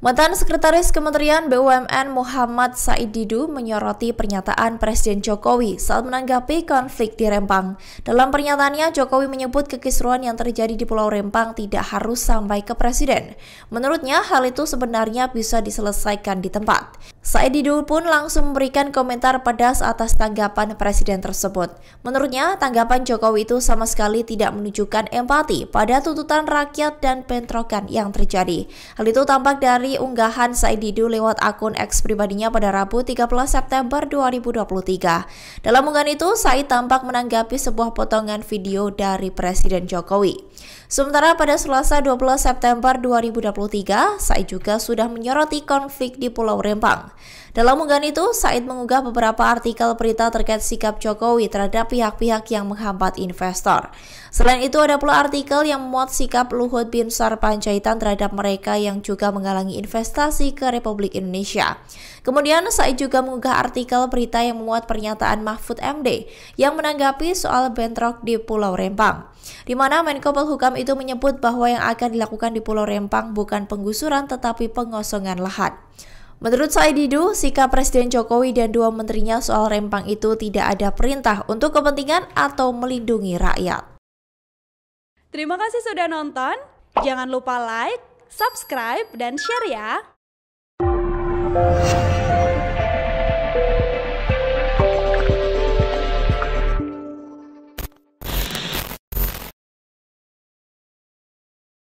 Mantan Sekretaris Kementerian BUMN Muhammad Said Didu menyoroti pernyataan Presiden Jokowi saat menanggapi konflik di Rempang. Dalam pernyataannya, Jokowi menyebut kekisruan yang terjadi di Pulau Rempang tidak harus sampai ke Presiden. Menurutnya, hal itu sebenarnya bisa diselesaikan di tempat. Said Didu pun langsung memberikan komentar pedas atas tanggapan presiden tersebut. Menurutnya, tanggapan Jokowi itu sama sekali tidak menunjukkan empati pada tuntutan rakyat dan bentrokan yang terjadi. Hal itu tampak dari unggahan Said Didu lewat akun eks pribadinya pada Rabu 13 September 2023. Dalam unggahan itu, Said tampak menanggapi sebuah potongan video dari Presiden Jokowi. Sementara pada Selasa 20 September 2023, Said juga sudah menyoroti konflik di Pulau Rempang. Dalam unggahan itu, Said mengunggah beberapa artikel berita terkait sikap Jokowi terhadap pihak-pihak yang menghambat investor. Selain itu, ada pula artikel yang memuat sikap Luhut Bin Sarpanjaitan terhadap mereka yang juga menghalangi investasi ke Republik Indonesia. Kemudian, Said juga mengunggah artikel berita yang memuat pernyataan Mahfud MD yang menanggapi soal bentrok di Pulau Rempang. Di mana Menko Polhukam itu menyebut bahwa yang akan dilakukan di Pulau Rempang bukan penggusuran tetapi pengosongan lahan. Menurut Saididu, sikap Presiden Jokowi dan dua menterinya soal Rempang itu tidak ada perintah untuk kepentingan atau melindungi rakyat. Terima kasih sudah nonton. Jangan lupa like, subscribe, dan share ya.